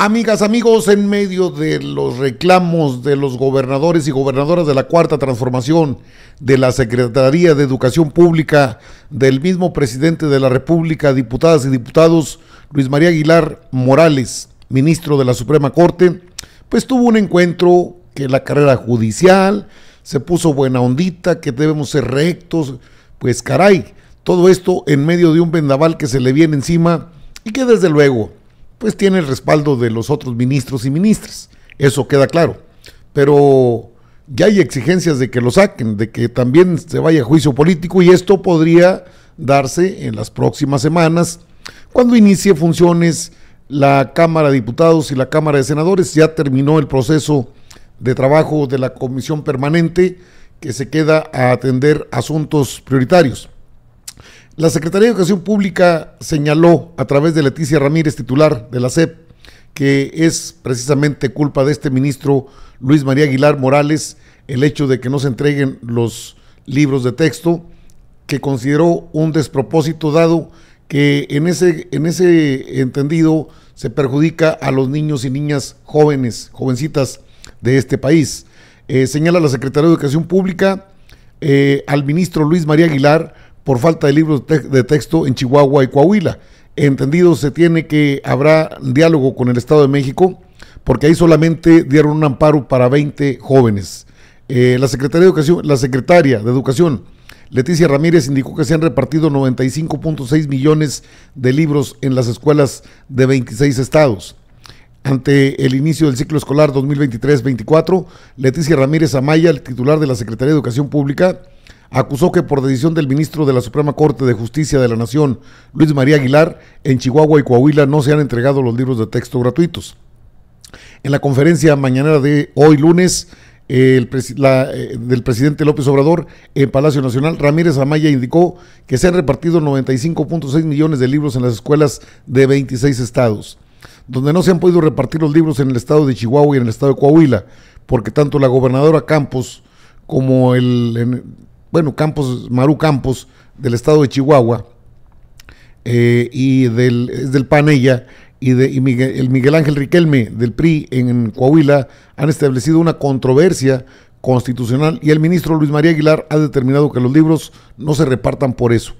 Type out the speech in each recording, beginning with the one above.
Amigas, amigos, en medio de los reclamos de los gobernadores y gobernadoras de la Cuarta Transformación, de la Secretaría de Educación Pública, del mismo presidente de la República, diputadas y diputados, Luis María Aguilar Morales, ministro de la Suprema Corte, pues tuvo un encuentro que la carrera judicial se puso buena ondita, que debemos ser rectos, pues caray, todo esto en medio de un vendaval que se le viene encima y que desde luego pues tiene el respaldo de los otros ministros y ministras. Eso queda claro. Pero ya hay exigencias de que lo saquen, de que también se vaya a juicio político y esto podría darse en las próximas semanas, cuando inicie funciones la Cámara de Diputados y la Cámara de Senadores. Ya terminó el proceso de trabajo de la Comisión Permanente que se queda a atender asuntos prioritarios. La Secretaría de Educación Pública señaló a través de Leticia Ramírez, titular de la SEP, que es precisamente culpa de este ministro Luis María Aguilar Morales el hecho de que no se entreguen los libros de texto, que consideró un despropósito dado que en ese, en ese entendido se perjudica a los niños y niñas jóvenes, jovencitas de este país. Eh, señala la Secretaría de Educación Pública eh, al ministro Luis María Aguilar por falta de libros de texto en Chihuahua y Coahuila. Entendido, se tiene que habrá diálogo con el Estado de México, porque ahí solamente dieron un amparo para 20 jóvenes. Eh, la, Secretaría de Educación, la secretaria de Educación, Leticia Ramírez, indicó que se han repartido 95.6 millones de libros en las escuelas de 26 estados. Ante el inicio del ciclo escolar 2023-24, Leticia Ramírez Amaya, el titular de la Secretaría de Educación Pública, acusó que por decisión del ministro de la Suprema Corte de Justicia de la Nación, Luis María Aguilar, en Chihuahua y Coahuila no se han entregado los libros de texto gratuitos. En la conferencia mañanera de hoy lunes, eh, del presidente López Obrador en Palacio Nacional, Ramírez Amaya indicó que se han repartido 95.6 millones de libros en las escuelas de 26 estados, donde no se han podido repartir los libros en el estado de Chihuahua y en el estado de Coahuila, porque tanto la gobernadora Campos como el, bueno, Campos, Maru Campos, del estado de Chihuahua, eh, y del, es del e y, de, el Miguel Ángel Riquelme del PRI en Coahuila han establecido una controversia constitucional y el ministro Luis María Aguilar ha determinado que los libros no se repartan por eso.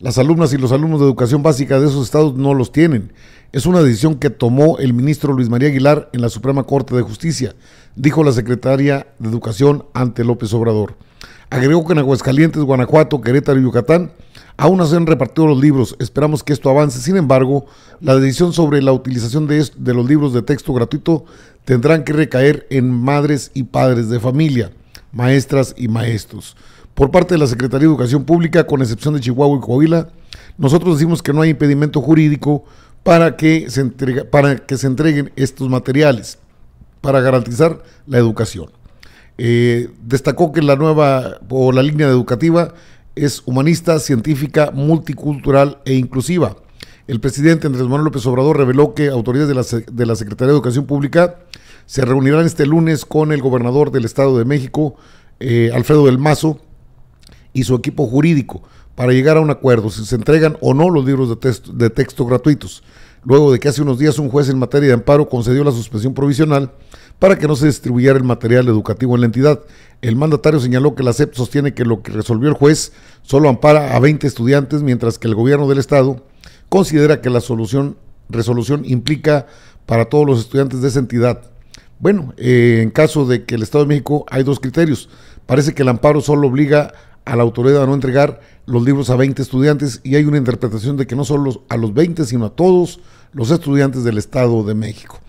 Las alumnas y los alumnos de educación básica de esos estados no los tienen. Es una decisión que tomó el ministro Luis María Aguilar en la Suprema Corte de Justicia, dijo la secretaria de Educación ante López Obrador. Agregó que en Aguascalientes, Guanajuato, Querétaro y Yucatán aún no se han repartido los libros. Esperamos que esto avance. Sin embargo, la decisión sobre la utilización de, los libros de texto gratuito tendrán que recaer en madres y padres de familia, maestras y maestros. Por parte de la Secretaría de Educación Pública, con excepción de Chihuahua y Coahuila, nosotros decimos que no hay impedimento jurídico para que se, para que se entreguen estos materiales para garantizar la educación. Eh, destacó que la nueva o la línea educativa es humanista, científica, multicultural e inclusiva. El presidente Andrés Manuel López Obrador reveló que autoridades de la, Secretaría de Educación Pública se reunirán este lunes con el gobernador del Estado de México, eh, Alfredo del Mazo, y su equipo jurídico para llegar a un acuerdo si se entregan o no los libros de texto, de texto gratuitos luego de que hace unos días un juez en materia de amparo concedió la suspensión provisional para que no se distribuyera el material educativo en la entidad. El mandatario señaló que la CEP sostiene que lo que resolvió el juez solo ampara a 20 estudiantes, mientras que el gobierno del Estado considera que la solución, resolución implica para todos los estudiantes de esa entidad. Bueno, eh, en caso de que el Estado de México hay dos criterios. Parece que el amparo solo obliga a la autoridad a no entregar los libros a 20 estudiantes y hay una interpretación de que no solo a los 20, sino a todos los estudiantes del Estado de México.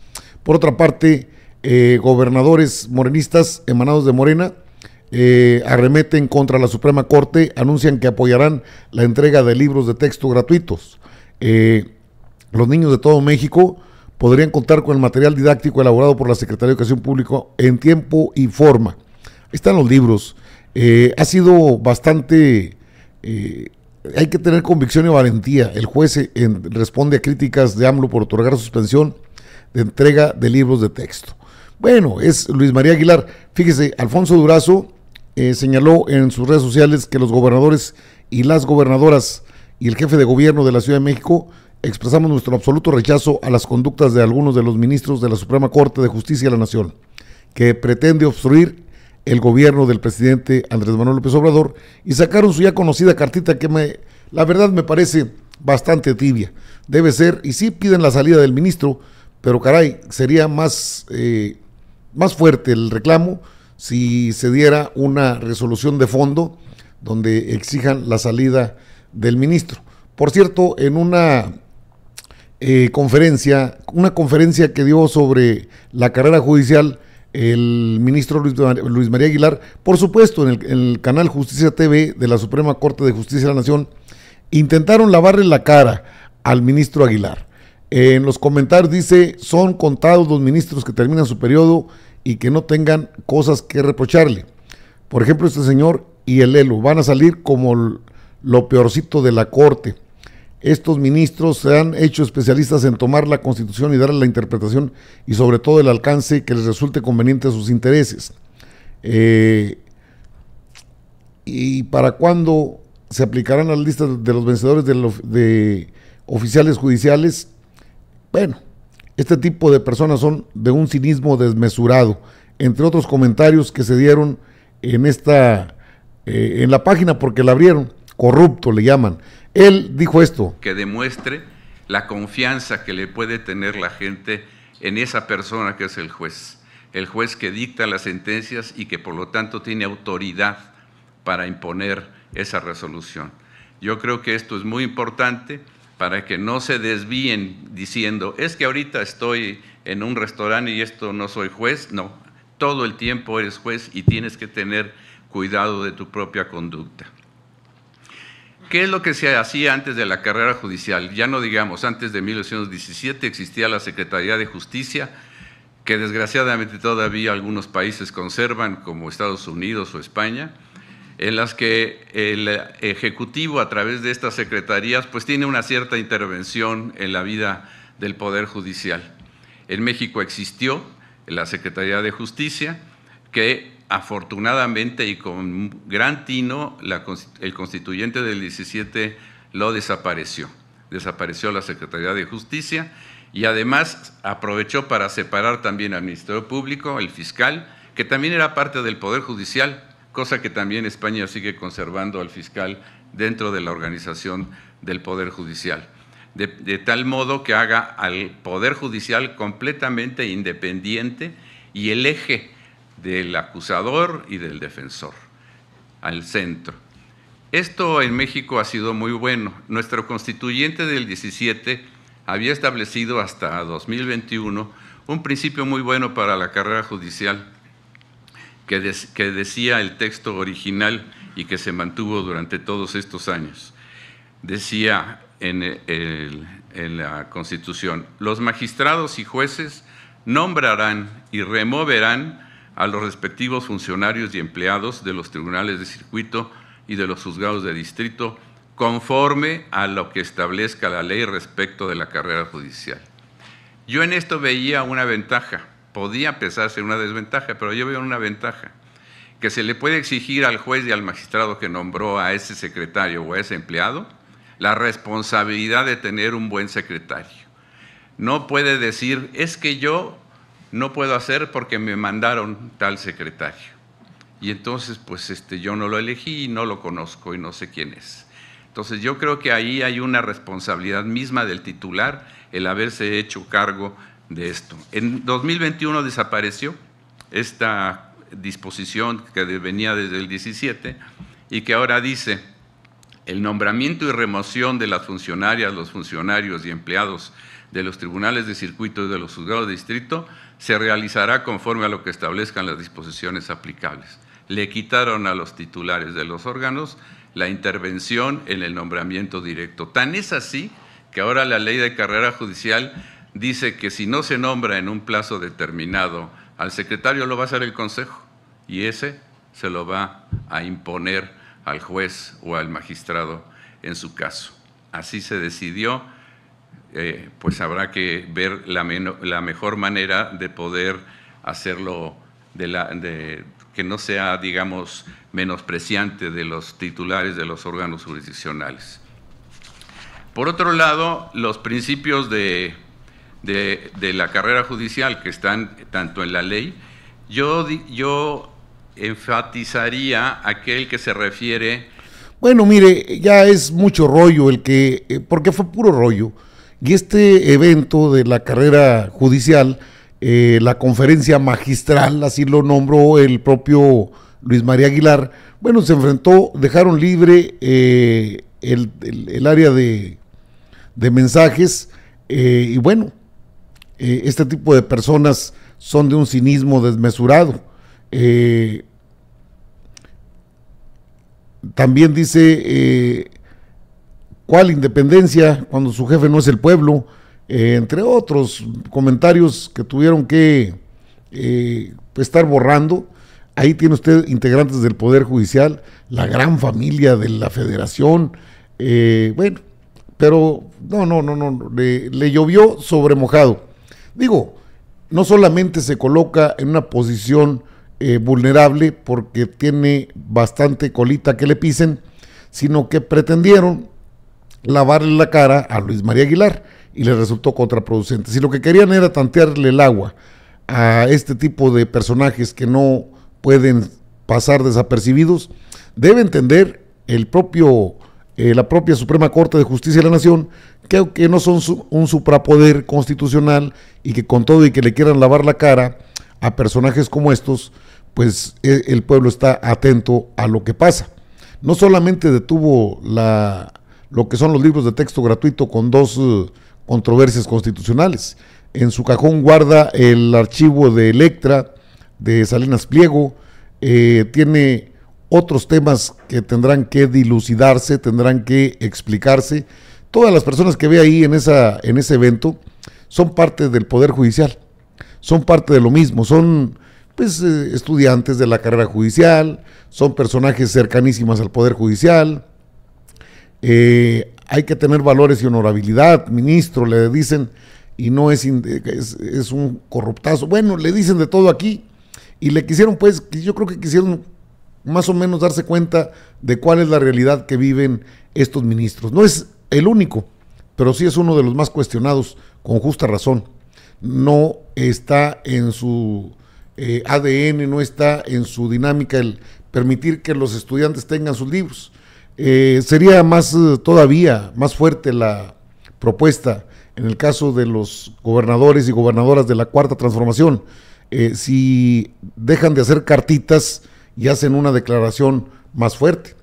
Por otra parte, eh, gobernadores morenistas emanados de Morena eh, arremeten contra la Suprema Corte, anuncian que apoyarán la entrega de libros de texto gratuitos. Eh, los niños de todo México podrían contar con el material didáctico elaborado por la Secretaría de Educación Pública en tiempo y forma. están los libros. ha sido bastante hay que tener convicción y valentía. El juez responde a críticas de AMLO por otorgar suspensión de entrega de libros de texto. Bueno, es Luis María Aguilar. Fíjese, Alfonso Durazo eh, señaló en sus redes sociales que los gobernadores y las gobernadoras y el jefe de gobierno de la Ciudad de México expresamos nuestro absoluto rechazo a las conductas de algunos de los ministros de la Suprema Corte de Justicia de la Nación, que pretende obstruir el gobierno del presidente Andrés Manuel López Obrador y sacaron su ya conocida cartita que me, la verdad me parece bastante tibia. Debe ser, y sí piden la salida del ministro, pero caray, sería más eh, más fuerte el reclamo si se diera una resolución de fondo donde exijan la salida del ministro. Por cierto, en una eh, conferencia, una conferencia que dio sobre la carrera judicial, el ministro Luis, María Aguilar, por supuesto, en el, canal Justicia TV de la Suprema Corte de Justicia de la Nación, intentaron lavarle la cara al ministro Aguilar en los comentarios dice, son contados los ministros que terminan su periodo y que no tengan cosas que reprocharle. Por ejemplo, este señor y el ELO van a salir como lo peorcito de la corte. Estos ministros se han hecho especialistas en tomar la constitución y darle la interpretación y sobre todo el alcance que les resulte conveniente a sus intereses. Eh, ¿Y para cuándo se aplicarán las listas de los vencedores de, los de oficiales judiciales? Bueno, este tipo de personas son de un cinismo desmesurado, entre otros comentarios que se dieron en esta eh, en la página porque la abrieron, corrupto le llaman. Él dijo esto. Que demuestre la confianza que le puede tener la gente en esa persona que es el juez, el juez que dicta las sentencias y que por lo tanto tiene autoridad para imponer esa resolución. Yo creo que esto es muy importante para que no se desvíen diciendo, es que ahorita estoy en un restaurante y esto no soy juez. No, todo el tiempo eres juez y tienes que tener cuidado de tu propia conducta. ¿Qué es lo que se hacía antes de la carrera judicial? Ya no digamos, antes de 1817 existía la Secretaría de Justicia, que desgraciadamente todavía algunos países conservan, como Estados Unidos o España, en las que el Ejecutivo, a través de estas secretarías, pues tiene una cierta intervención en la vida del Poder Judicial. En México existió la Secretaría de Justicia, que afortunadamente y con gran tino el constituyente del 17 lo desapareció. Desapareció la Secretaría de Justicia y además aprovechó para separar también al Ministerio Público, el fiscal, que también era parte del Poder Judicial, cosa que también España sigue conservando al fiscal dentro de la organización del Poder Judicial. De, tal modo que haga al Poder Judicial completamente independiente y el eje del acusador y del defensor, al centro. Esto en México ha sido muy bueno. Nuestro constituyente del 17 había establecido hasta 2021 un principio muy bueno para la carrera judicial que, decía el texto original y que se mantuvo durante todos estos años. Decía en la Constitución, los magistrados y jueces nombrarán y removerán a los respectivos funcionarios y empleados de los tribunales de circuito y de los juzgados de distrito conforme a lo que establezca la ley respecto de la carrera judicial. Yo en esto veía una ventaja, podía pesarse una desventaja, pero yo veo una ventaja, que se le puede exigir al juez y al magistrado que nombró a ese secretario o a ese empleado la responsabilidad de tener un buen secretario. No puede decir, es que yo no puedo hacer porque me mandaron tal secretario. Y entonces, pues este, yo no lo elegí, y no lo conozco y no sé quién es. Entonces yo creo que ahí hay una responsabilidad misma del titular el haberse hecho cargo de esto. En 2021 desapareció esta disposición que venía desde el 17 y que ahora dice el nombramiento y remoción de las funcionarias, los funcionarios y empleados de los tribunales de circuito y de los juzgados de distrito se realizará conforme a lo que establezcan las disposiciones aplicables. Le quitaron a los titulares de los órganos la intervención en el nombramiento directo. Tan es así que ahora la ley de carrera judicial dice que si no se nombra en un plazo determinado, al secretario lo va a hacer el Consejo y ese se lo va a imponer al juez o al magistrado en su caso. Así se decidió, eh, pues habrá que ver la, la, mejor manera de poder hacerlo de la, de, que no sea, digamos, menospreciante de los titulares de los órganos jurisdiccionales. Por otro lado, los principios de de, de, la carrera judicial que están tanto en la ley, yo, yo enfatizaría aquel que se refiere... Bueno, mire, ya es mucho rollo el que, eh, porque fue puro rollo, y este evento de la carrera judicial, eh, la conferencia magistral, así lo nombró el propio Luis María Aguilar, bueno, se enfrentó, dejaron libre eh, el, el, área de, de mensajes, y bueno, eh, este tipo de personas son de un cinismo desmesurado. Eh, también dice, eh, ¿cuál independencia cuando su jefe no es el pueblo? entre otros comentarios que tuvieron que estar borrando. Ahí tiene usted integrantes del Poder Judicial, la gran familia de la Federación. bueno, pero no, no, no, no, le, le llovió sobre mojado. Digo, no solamente se coloca en una posición eh, vulnerable porque tiene bastante colita que le pisen, sino que pretendieron lavarle la cara a Luis María Aguilar y le resultó contraproducente. Si lo que querían era tantearle el agua a este tipo de personajes que no pueden pasar desapercibidos, debe entender el propio eh, la propia Suprema Corte de Justicia de la Nación, que, que no son un suprapoder constitucional y que con todo y que le quieran lavar la cara a personajes como estos, pues e, el pueblo está atento a lo que pasa. No solamente detuvo la, lo que son los libros de texto gratuito con dos eh, controversias constitucionales, en su cajón guarda el archivo de Electra, de Salinas Pliego, eh, tiene otros temas que tendrán que dilucidarse, tendrán que explicarse. Todas las personas que ve ahí en, esa, en ese evento son parte del Poder Judicial, son parte de lo mismo, son pues, eh, estudiantes de la carrera judicial, son personajes cercanísimas al Poder Judicial. Eh, hay que tener valores y honorabilidad, ministro, le dicen, y no es, es, es, un corruptazo. Bueno, le dicen de todo aquí, y le quisieron, pues, yo creo que quisieron más o menos darse cuenta de cuál es la realidad que viven estos ministros. No es el único, pero sí es uno de los más cuestionados, con justa razón. No está en su eh, ADN, no está en su dinámica el permitir que los estudiantes tengan sus libros. Eh, sería más eh, todavía, más fuerte la propuesta en el caso de los gobernadores y gobernadoras de la cuarta transformación. si dejan de hacer cartitas, y hacen una declaración más fuerte.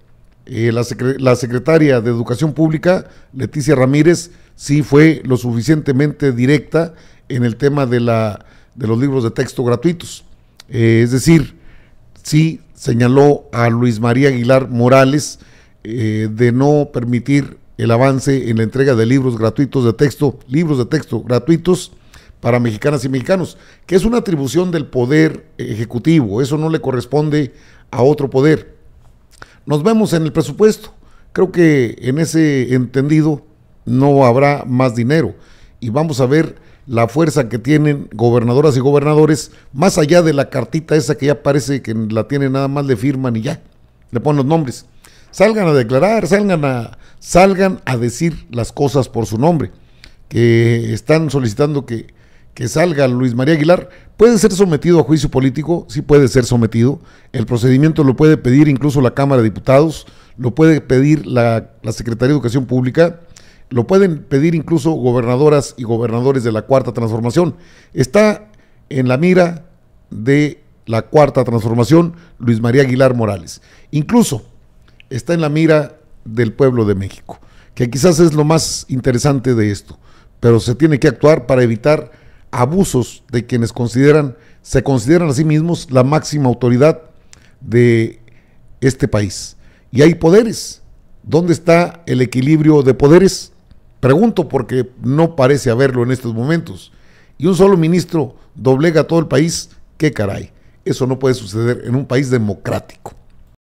Eh, la, secretaria de Educación Pública, Leticia Ramírez, sí fue lo suficientemente directa en el tema de, la, de los libros de texto gratuitos. Eh, es decir, sí señaló a Luis María Aguilar Morales eh, de no permitir el avance en la entrega de libros gratuitos de texto, libros de texto gratuitos, para mexicanas y mexicanos, que es una atribución del poder ejecutivo, eso no le corresponde a otro poder. Nos vemos en el presupuesto, creo que en ese entendido no habrá más dinero y vamos a ver la fuerza que tienen gobernadoras y gobernadores, más allá de la cartita esa que ya parece que la tiene nada más, de firman y ya, le ponen los nombres. Salgan a declarar, salgan a, salgan a decir las cosas por su nombre, que están solicitando que que salga Luis María Aguilar, puede ser sometido a juicio político, sí puede ser sometido. El procedimiento lo puede pedir incluso la Cámara de Diputados, lo puede pedir la, la Secretaría de Educación Pública, lo pueden pedir incluso gobernadoras y gobernadores de la Cuarta Transformación. Está en la mira de la Cuarta Transformación Luis María Aguilar Morales. Incluso está en la mira del pueblo de México, que quizás es lo más interesante de esto, pero se tiene que actuar para evitar abusos de quienes consideran, se consideran a sí mismos la máxima autoridad de este país. Y hay poderes. ¿Dónde está el equilibrio de poderes? Pregunto porque no parece haberlo en estos momentos. Y un solo ministro doblega a todo el país, qué caray. Eso no puede suceder en un país democrático.